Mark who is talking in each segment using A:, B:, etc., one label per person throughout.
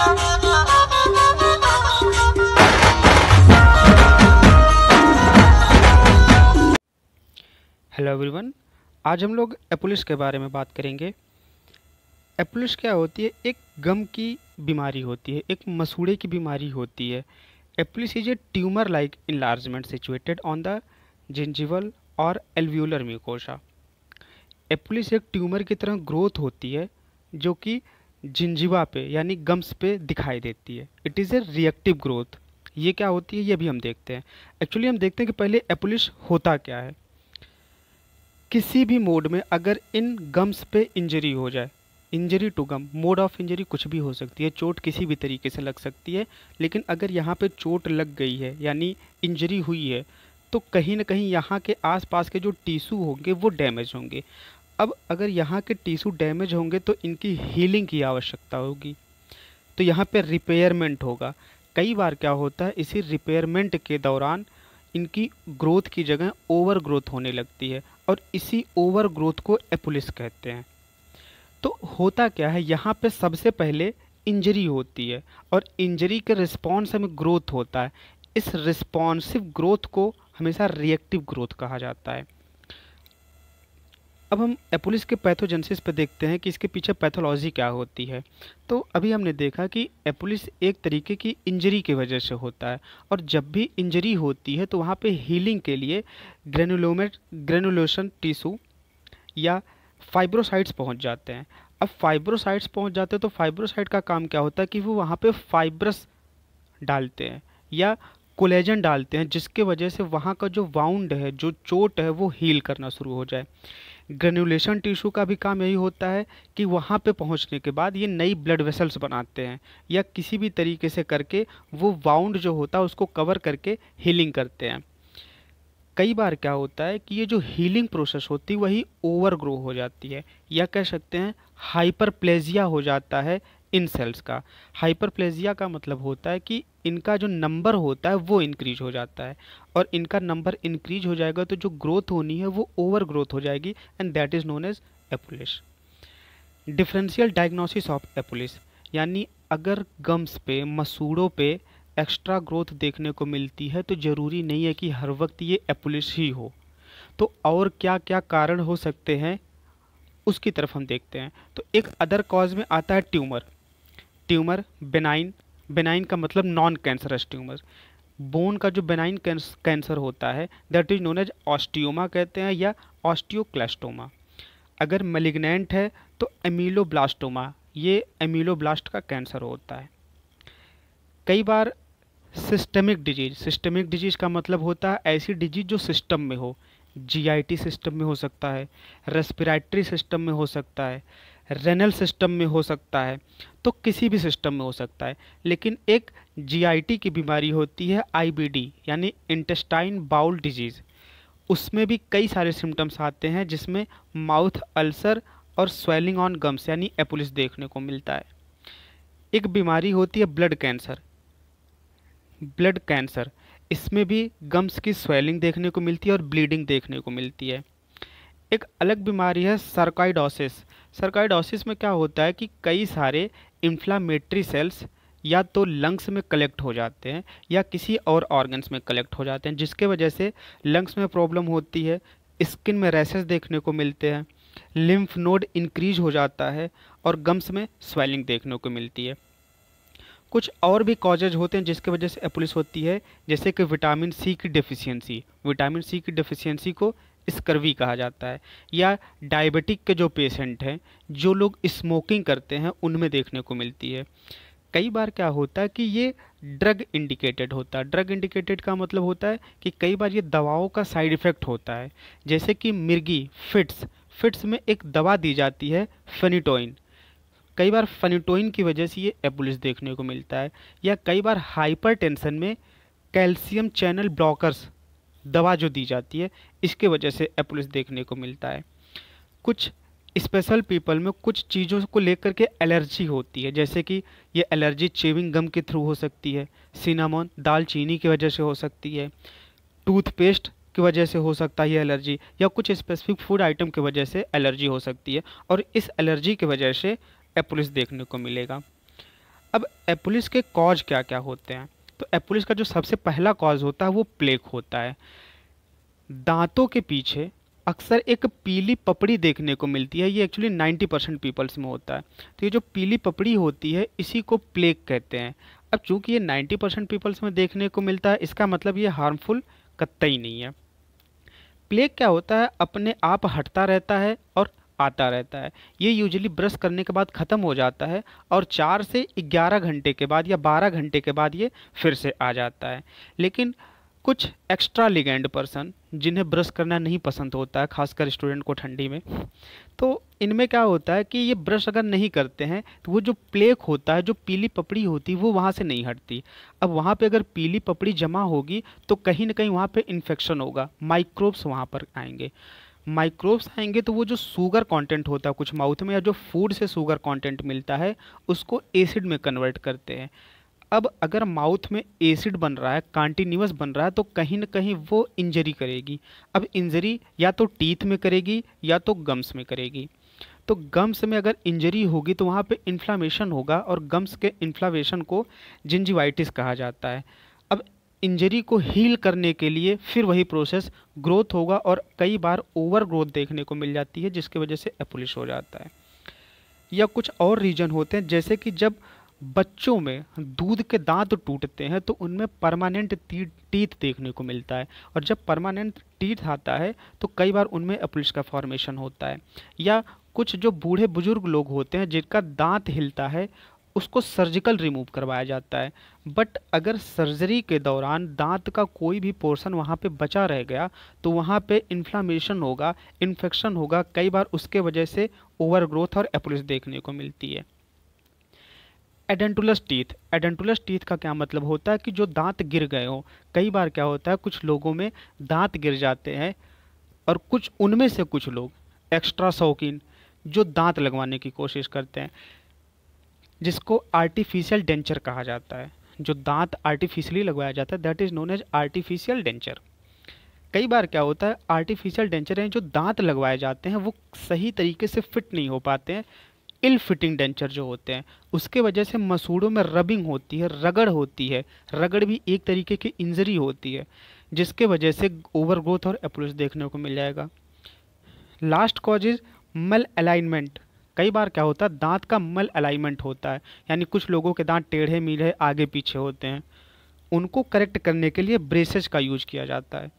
A: hello everyone आज हम लोग एपुलिस के बारे में बात करेंगे एपुलिस क्या होती है एक गम की बीमारी होती है एक मसूड़े की बीमारी होती है epulis is a tumour like enlargement situated on the gingival और एल्व्यूलर म्यूकोशा एपुलिस एक ट्यूमर की तरह ग्रोथ होती है जो कि जिंजिवा पे यानी गम्स पे दिखाई देती है it is a reactive growth ये क्या होती है ये भी हम देखते हैं एक्चुअली हम देखते हैं कि पहले एपुलिश होता क्या है किसी भी मोड में अगर इन गम्स पे इंजरी हो जाए injury to gum mode of injury कुछ भी हो सकती है चोट किसी भी तरीके से लग सकती है लेकिन अगर यहाँ पे चोट लग गई है यानी इंजरी हुई है तो कहीं ना कहीं यहाँ के आसपास के जो टीशू होंगे वो डैमेज होंगे अब अगर यहाँ के टिश्यू डैमेज होंगे तो इनकी हीलिंग की आवश्यकता होगी तो यहाँ पर रिपेयरमेंट होगा कई बार क्या होता है इसी रिपेयरमेंट के दौरान इनकी ग्रोथ की जगह ओवर ग्रोथ होने लगती है और इसी ओवर ग्रोथ को एपुलिस कहते हैं तो होता क्या है यहाँ पे सबसे पहले इंजरी होती है और इंजरी के रिस्पॉन्स में ग्रोथ होता है इस रिस्पॉन्सिव ग्रोथ को हमेशा रिएक्टिव ग्रोथ कहा जाता है अब हम एपोलिस के पैथोजेंसिस पर देखते हैं कि इसके पीछे पैथोलॉजी क्या होती है तो अभी हमने देखा कि एपोलिस एक तरीके की इंजरी की वजह से होता है और जब भी इंजरी होती है तो वहाँ पे हीलिंग के लिए ग्रेनुलोमेट ग्रेनुलेशन टिशू या फाइब्रोसाइट्स पहुँच जाते हैं अब फाइब्रोसाइट्स पहुँच जाते हैं तो फाइब्रोसाइट का काम क्या होता है कि वो वहाँ पर फाइब्रस डालते हैं या कोलेजन डालते हैं जिसके वजह से वहाँ का जो वाउंड है जो चोट है वो हील करना शुरू हो जाए ग्रेनुलेशन टिश्यू का भी काम यही होता है कि वहाँ पे पहुँचने के बाद ये नई ब्लड वेसल्स बनाते हैं या किसी भी तरीके से करके वो वाउंड जो होता है उसको कवर करके हीलिंग करते हैं कई बार क्या होता है कि ये जो हीलिंग प्रोसेस होती है वही ओवर ग्रो हो जाती है या कह सकते हैं हाइपरप्लेजिया हो जाता है इन सेल्स का हाइपरप्लेजिया का मतलब होता है कि इनका जो नंबर होता है वो इंक्रीज हो जाता है और इनका नंबर इंक्रीज हो जाएगा तो जो ग्रोथ होनी है वो ओवर ग्रोथ हो जाएगी and that is known as epulis differential diagnosis of epulis यानी अगर गम्स पे मसूड़ों पे एक्स्ट्रा ग्रोथ देखने को मिलती है तो ज़रूरी नहीं है कि हर वक्त ये एपुलिस ही हो तो और क्या क्या कारण हो सकते हैं उसकी तरफ हम देखते हैं तो एक अदर कॉज में आता है ट्यूमर ट्यूमर बेनाइन बेनाइन का मतलब नॉन कैंसरस ट्यूमर बोन का जो बेनाइन कैंसर होता है that is known as osteoma कहते हैं या ऑस्टियोक्लेस्टोमा अगर मेलिग्नेंट है तो एमिलोब्लास्टोमा ये एमिलोब्लास्ट का कैंसर होता है कई बार सिस्टमिक डिजीज सिस्टमिक डिजीज का मतलब होता है ऐसी डिजीज जो सिस्टम में हो जीआईटी सिस्टम में हो सकता है रेस्पिरेटरी सिस्टम में हो सकता है रेनल सिस्टम में हो सकता है तो किसी भी सिस्टम में हो सकता है लेकिन एक जीआईटी की बीमारी होती है आईबीडी यानी इंटेस्टाइन बाउल डिजीज़ उसमें भी कई सारे सिम्टम्स आते हैं जिसमें माउथ अल्सर और स्वेलिंग ऑन गम्स यानी एपुलिस देखने को मिलता है एक बीमारी होती है ब्लड कैंसर ब्लड कैंसर इसमें भी गम्स की स्वेलिंग देखने को मिलती है और ब्लीडिंग देखने को मिलती है एक अलग बीमारी है सरकाइडोसिस सरकाइडोसिस में क्या होता है कि कई सारे इन्फ्लामेटरी सेल्स या तो लंग्स में कलेक्ट हो जाते हैं या किसी और ऑर्गन्स में कलेक्ट हो जाते हैं जिसके वजह से लंग्स में प्रॉब्लम होती है स्किन में रैसेस देखने को मिलते हैं लिम्फ नोड इंक्रीज हो जाता है और गम्स में स्वेलिंग देखने को मिलती है कुछ और भी कॉजेज होते हैं जिसके वजह से एपुलिस होती है जैसे कि विटामिन सी की डिफिशियंसी विटामिन सी की डिफिशियंसी को स्कर्वी कहा जाता है या डायबिटिक के जो पेशेंट हैं जो लोग स्मोकिंग करते हैं उनमें देखने को मिलती है कई बार क्या होता है कि ये ड्रग इंडिकेटेड होता है ड्रग इंडिकेटेड का मतलब होता है कि कई बार ये दवाओं का साइड इफ़ेक्ट होता है जैसे कि मिर्गी फिट्स फिट्स में एक दवा दी जाती है फेनिटोइन कई बार फेनिटोइन की वजह से ये एपुलिस देखने को मिलता है या कई बार हाइपरटेंशन में कैल्शियम चैनल ब्लॉकर्स दवा जो दी जाती है इसके वजह से एपुलिस देखने को मिलता है कुछ स्पेशल पीपल में कुछ चीज़ों को लेकर के एलर्जी होती है जैसे कि ये एलर्जी चेविंग गम के थ्रू हो सकती है सिनामोन दालचीनी की वजह से हो सकती है टूथपेस्ट की वजह से हो सकता है ये एलर्जी या कुछ स्पेसिफिक फूड आइटम की वजह से एलर्जी हो सकती है और इस एलर्जी की वजह से एपुलिस देखने को मिलेगा अब एपुलिस के कॉज क्या क्या होते हैं तो एपुलिस का जो सबसे पहला कॉज होता है वो प्लेक होता है दांतों के पीछे अक्सर एक पीली पपड़ी देखने को मिलती है ये एक्चुअली 90 परसेंट पीपल्स में होता है तो ये जो पीली पपड़ी होती है इसी को प्लेक कहते हैं अब चूंकि ये 90 परसेंट पीपल्स में देखने को मिलता है इसका मतलब ये हार्मफुल ही नहीं है प्लेग क्या होता है अपने आप हटता रहता है और आता रहता है ये यूजली ब्रश करने के बाद ख़त्म हो जाता है और चार से ग्यारह घंटे के बाद या बारह घंटे के बाद ये फिर से आ जाता है लेकिन कुछ एक्स्ट्रा लिगेंड पर्सन जिन्हें ब्रश करना नहीं पसंद होता है खासकर स्टूडेंट को ठंडी में तो इनमें क्या होता है कि ये ब्रश अगर नहीं करते हैं तो वो जो प्लेक होता है जो पीली पपड़ी होती है वो वहाँ से नहीं हटती अब वहाँ पे अगर पीली पपड़ी जमा होगी तो कहीं ना कहीं वहाँ पे इन्फेक्शन होगा माइक्रोब्स वहाँ पर आएंगे माइक्रोब्स आएंगे तो वो जो शुगर कंटेंट होता है कुछ माउथ में या जो फूड से शुगर कंटेंट मिलता है उसको एसिड में कन्वर्ट करते हैं अब अगर माउथ में एसिड बन रहा है कॉन्टीन्यूस बन रहा है तो कहीं ना कहीं वो इंजरी करेगी अब इंजरी या तो टीथ में करेगी या तो गम्स में करेगी तो गम्स में अगर इंजरी होगी तो वहाँ पे इन्फ्लामेशन होगा और गम्स के इन्फ्लामेशन को जिंजिवाइटिस कहा जाता है इंजरी को हील करने के लिए फिर वही प्रोसेस ग्रोथ होगा और कई बार ओवर ग्रोथ देखने को मिल जाती है जिसकी वजह से एपुलिश हो जाता है या कुछ और रीजन होते हैं जैसे कि जब बच्चों में दूध के दांत टूटते हैं तो उनमें परमानेंट टीथ देखने को मिलता है और जब परमानेंट टीथ आता है तो कई बार उनमें एपुलिश का फॉर्मेशन होता है या कुछ जो बूढ़े बुजुर्ग लोग होते हैं जिनका दांत हिलता है उसको सर्जिकल रिमूव करवाया जाता है बट अगर सर्जरी के दौरान दांत का कोई भी पोर्शन वहाँ पे बचा रह गया तो वहाँ पे इन्फ्लामेशन होगा इन्फेक्शन होगा कई बार उसके वजह से ओवर ग्रोथ और एपुलिस देखने को मिलती है एडेंटुलस टीथ एडेंटुलस टीथ का क्या मतलब होता है कि जो दांत गिर गए हो कई बार क्या होता है कुछ लोगों में दांत गिर जाते हैं और कुछ उनमें से कुछ लोग एक्स्ट्रा शौकीन जो दांत लगवाने की कोशिश करते हैं जिसको आर्टिफिशियल डेंचर कहा जाता है जो दांत आर्टिफिशियली लगवाया जाता है that is known as artificial denture कई बार क्या होता है आर्टिफिशियल डेंचर हैं जो दांत लगवाए जाते हैं वो सही तरीके से फिट नहीं हो पाते हैं इल फिटिंग डेंचर जो होते हैं उसके वजह से मसूड़ों में रबिंग होती है रगड़ होती है रगड़ भी एक तरीके की इंजरी होती है जिसके वजह से ओवर ग्रोथ और अप्रोच देखने को मिल जाएगा last cause is malalignment कई बार क्या होता है दांत का मल अलाइनमेंट होता है यानी कुछ लोगों के दांत टेढ़े मीढ़े आगे पीछे होते हैं उनको करेक्ट करने के लिए ब्रेसेस का यूज किया जाता है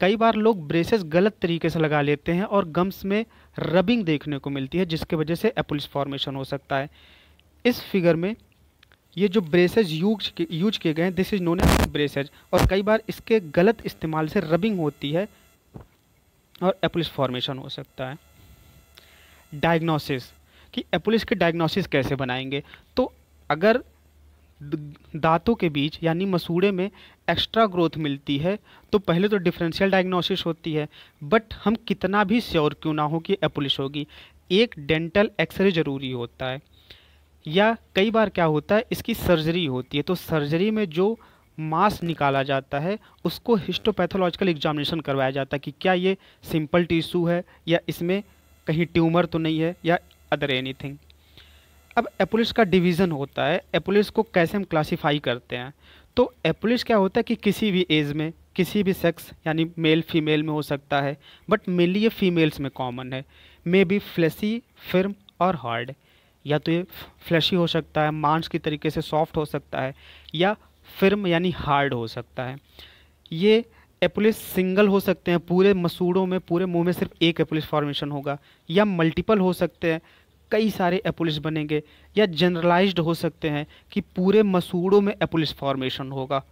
A: कई बार लोग ब्रेसेस गलत तरीके से लगा लेते हैं और गम्स में रबिंग देखने को मिलती है जिसके वजह से एपुलिस फॉर्मेशन हो सकता है इस फिगर में ये जो ब्रेसेज यूज यूज किए गए हैं this is known as braces और कई बार इसके गलत इस्तेमाल से रबिंग होती है और एपुलिस फॉर्मेशन हो सकता है डायग्नोसिस कि एपोलिस के डायग्नोसिस कैसे बनाएंगे तो अगर दांतों के बीच यानी मसूड़े में एक्स्ट्रा ग्रोथ मिलती है तो पहले तो डिफरेंशियल डायग्नोसिस होती है बट हम कितना भी श्योर क्यों ना हो कि एपोलिस होगी एक डेंटल एक्सरे ज़रूरी होता है या कई बार क्या होता है इसकी सर्जरी होती है तो सर्जरी में जो मास निकाला जाता है उसको हिस्टोपैथोलॉजिकल एग्जामिनेशन करवाया जाता है कि क्या ये सिंपल टिश्यू है या इसमें कहीं ट्यूमर तो नहीं है या अदर एनीथिंग अब एपुलिस का डिवीज़न होता है एपुलिस को कैसे हम क्लासीफाई करते हैं तो एपुलिस क्या होता है कि किसी भी एज में किसी भी सेक्स यानी मेल फीमेल में हो सकता है बट मेनली ये फीमेल्स में कॉमन है मे बी फ्लैसी फिर्म और हार्ड या तो ये फ्लैशी हो सकता है मांस की तरीके से सॉफ्ट हो सकता है या फिर्म यानी हार्ड हो सकता है ये एपुलिस सिंगल हो सकते हैं पूरे मसूड़ों में पूरे मुंह में सिर्फ एक एपुलिस फॉर्मेशन होगा या मल्टीपल हो सकते हैं कई सारे एपुलिस बनेंगे या जनरलाइज्ड हो सकते हैं कि पूरे मसूड़ों में एपुलिस फॉर्मेशन होगा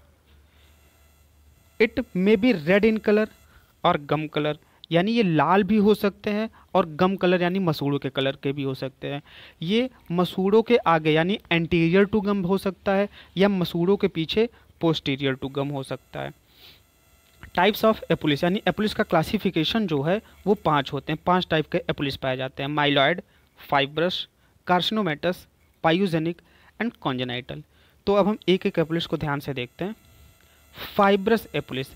A: it may be red in colour और गम कलर यानी ये लाल भी हो सकते हैं और गम कलर यानी मसूड़ों के कलर के भी हो सकते हैं ये मसूड़ों के आगे यानी एंटीरियर टू गम हो सकता है या मसूड़ों के पीछे पोस्टीरियर टू गम हो सकता है टाइप्स ऑफ एपुलिस यानी एपुलिस का क्लासिफिकेशन जो है वो पांच होते हैं पांच टाइप के एपुलिस पाए जाते हैं myeloid fibrous carcinomatous pyogenic and congenital तो अब हम एक एक एपुलिस को ध्यान से देखते हैं फाइब्रस एपुलिस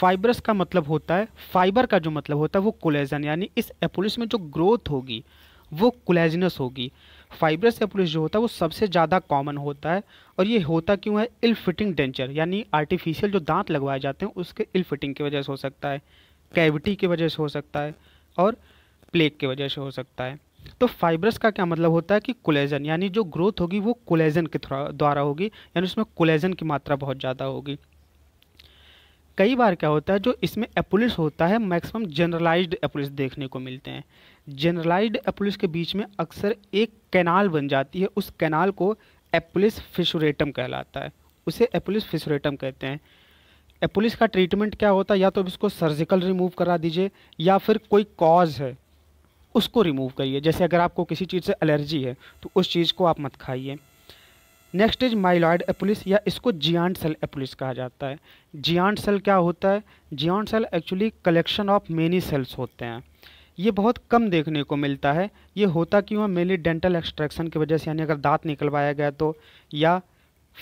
A: फाइब्रस का मतलब होता है फाइबर का जो मतलब होता है वो कोलेजन यानी इस एपुलिस में जो ग्रोथ होगी वो कोलेजनस होगी फाइब्रस पुलिस जो होता है वो सबसे ज़्यादा कॉमन होता है और ये होता क्यों है इल फिटिंग डेंचर यानी आर्टिफिशियल जो दांत लगवाए जाते हैं उसके इल फिटिंग की वजह से हो सकता है कैविटी की वजह से हो सकता है और प्लेग की वजह से हो सकता है तो फाइब्रस का क्या मतलब होता है कि कोलेजन यानी जो ग्रोथ होगी वो कोलेजन के द्वारा होगी यानी उसमें कोलेजन की मात्रा बहुत ज़्यादा होगी कई बार क्या होता है जो इसमें एपुलिस होता है मैक्सिमम जनरलाइज्ड एपुलिस देखने को मिलते हैं जनरलाइज्ड एपुलिस के बीच में अक्सर एक कैनाल बन जाती है उस कैनाल को एपुलिस फिशोरेटम कहलाता है उसे एपुलिस फिशोरेटम कहते हैं एपुलिस का ट्रीटमेंट क्या होता है या तो इसको सर्जिकल रिमूव करा दीजिए या फिर कोई कॉज है उसको रिमूव करिए जैसे अगर आपको किसी चीज़ से एलर्जी है तो उस चीज़ को आप मत खाइए नेक्स्ट इज माइलॉयड एपुलिस या इसको जियांट सेल एपुलिस कहा जाता है जियांट सेल क्या होता है giant cell actually collection of many cells होते हैं ये बहुत कम देखने को मिलता है ये होता क्यों है मेनली डेंटल एक्सट्रैक्शन की वजह से यानी अगर दांत निकलवाया गया तो या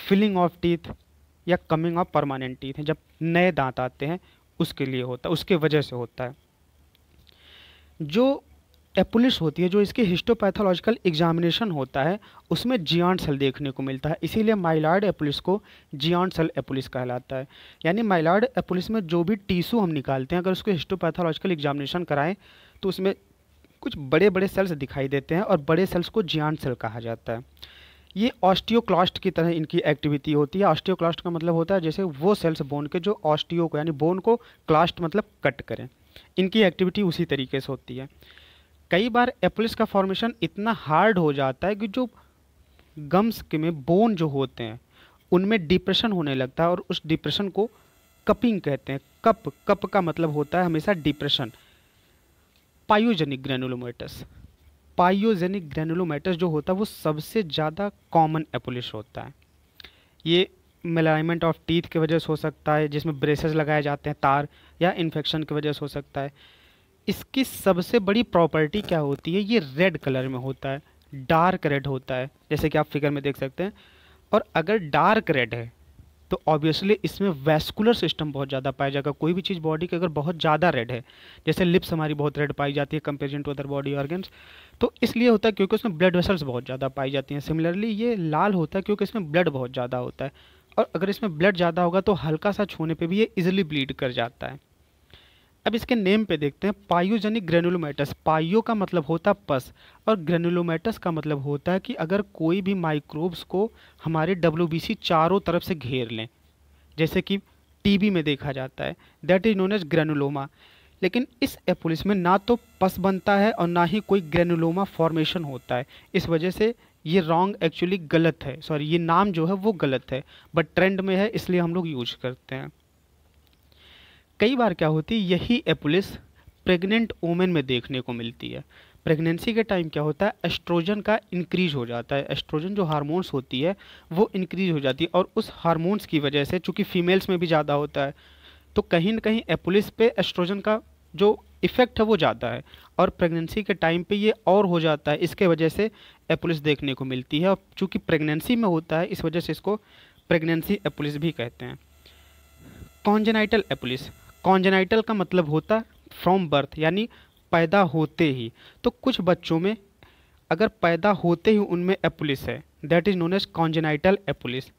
A: फिलिंग ऑफ टीथ या कमिंग ऑफ परमानेंट टीथ जब नए दांत आते हैं उसके लिए होता है उसके वजह से होता है जो एपुलिस होती है जो इसके हिस्टोपैथोलॉजिकल एग्जामिनेशन होता है उसमें जियान सेल देखने को मिलता है इसीलिए माइलार्ड एपुलिस को जियान सेल एपुलिस कहलाता है यानी माइलार्ड एपुलिस में जो भी टीशू हम निकालते हैं अगर उसको हिस्टोपैथोलॉजिकल एग्जामिनेशन कराएं तो उसमें कुछ बड़े बड़े सेल्स दिखाई देते हैं और बड़े सेल्स को जियान सेल कहा जाता है ये ऑस्टियोक्लास्ट की तरह इनकी एक्टिविटी होती है ऑस्टियोक्लास्ट का मतलब होता है जैसे वो सेल्स बोन के जो ऑस्टियो को यानी बोन को क्लास्ट मतलब कट करें इनकी एक्टिविटी उसी तरीके से होती है कई बार एप्लिस का फॉर्मेशन इतना हार्ड हो जाता है कि जो गम्स के में बोन जो होते हैं उनमें डिप्रेशन होने लगता है और उस डिप्रेशन को कपिंग कहते हैं कप कप का मतलब होता है हमेशा depression pyogenic granulomatous pyogenic granulomatous जो होता है वो सबसे ज़्यादा कॉमन एपोलिश होता है ये मेलाइनमेंट ऑफ टीथ की वजह से हो सकता है जिसमें ब्रेसेस लगाए जाते हैं तार या इन्फेक्शन की वजह से हो सकता है इसकी सबसे बड़ी प्रॉपर्टी क्या होती है ये रेड कलर में होता है डार्क रेड होता है जैसे कि आप फिगर में देख सकते हैं और अगर डार्क रेड है तो ऑब्वियसली इसमें वेस्कुलर सिस्टम बहुत ज़्यादा पाया जाएगा कोई भी चीज़ बॉडी के अगर बहुत ज़्यादा रेड है जैसे लिप्स हमारी बहुत रेड पाई जाती है comparison to other body organs तो इसलिए होता है क्योंकि उसमें ब्लड वेसल्स बहुत ज़्यादा पाई जाती हैं सिमिलरली ये लाल होता है क्योंकि इसमें ब्लड बहुत ज़्यादा होता है और अगर इसमें ब्लड ज़्यादा होगा तो हल्का सा छूने पर भी ये ईजिली ब्लीड कर जाता है अब इसके नेम पे देखते हैं पायोजेनिक ग्रेनुलोमेटस पायो का मतलब होता है पस और ग्रेनुलोमेटस का मतलब होता है कि अगर कोई भी माइक्रोब्स को हमारे डब्ल्यू चारों तरफ से घेर लें जैसे कि टीबी में देखा जाता है that is known as granuloma लेकिन इस एपोलिस में ना तो पस बनता है और ना ही कोई ग्रेनुलोमा फॉर्मेशन होता है इस वजह से ये रॉन्ग एक्चुअली गलत है सॉरी ये नाम जो है वो गलत है बट ट्रेंड में है इसलिए हम लोग यूज करते हैं कई बार क्या होती है यही एपुलिस प्रेग्नेंट वोमेन में देखने को मिलती है प्रेगनेंसी के टाइम क्या होता है एस्ट्रोजन का इंक्रीज हो जाता है एस्ट्रोजन जो हार्मोन्स होती है वो इंक्रीज हो जाती है और उस हार्मोन्स की वजह से चूँकि फीमेल्स में भी ज़्यादा होता है तो कहीं ना कहीं एपुलिस पे एस्ट्रोजन का जो इफ़ेक्ट है वो ज़्यादा है और प्रेगनेंसी के टाइम पे ये और हो जाता है इसके वजह से एपुलिस देखने को मिलती है और चूँकि प्रेगनेंसी में होता है इस वजह से इसको प्रेगनेंसी एपुलिस भी कहते हैं कॉन्जेनाइटल एपुलिस कॉन्जेनाइटल का मतलब होता है फ्रॉम बर्थ यानी पैदा होते ही तो कुछ बच्चों में अगर पैदा होते ही उनमें एपुलिस है that is known as congenital epulis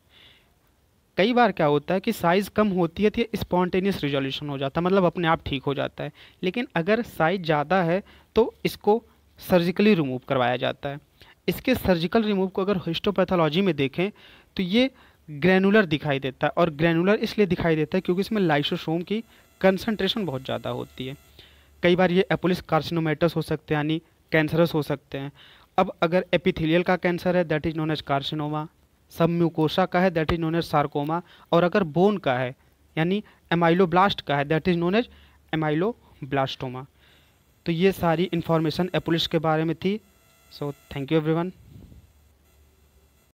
A: कई बार क्या होता है कि साइज़ कम होती है तो स्पॉन्टेनियस रिजोल्यूशन हो जाता है मतलब अपने आप ठीक हो जाता है लेकिन अगर साइज ज़्यादा है तो इसको सर्जिकली रिमूव करवाया जाता है इसके सर्जिकल रिमूव को अगर हिस्टोपैथोलॉजी में देखें तो ये ग्रैनुलर दिखाई देता है और ग्रैनुलर इसलिए दिखाई देता है क्योंकि इसमें लाइसोसोम की कंसनट्रेशन बहुत ज़्यादा होती है कई बार ये एपोलिस कार्सिनोमेटस हो सकते हैं यानी कैंसरस हो सकते हैं अब अगर एपिथेलियल का कैंसर है that is known as carcinoma submucosa का है that is known as sarcoma और अगर बोन का है यानी ब्लास्ट का है that is known as blastoma तो ये सारी इन्फॉर्मेशन एपोलिस के बारे में थी सो थैंक यू एवरी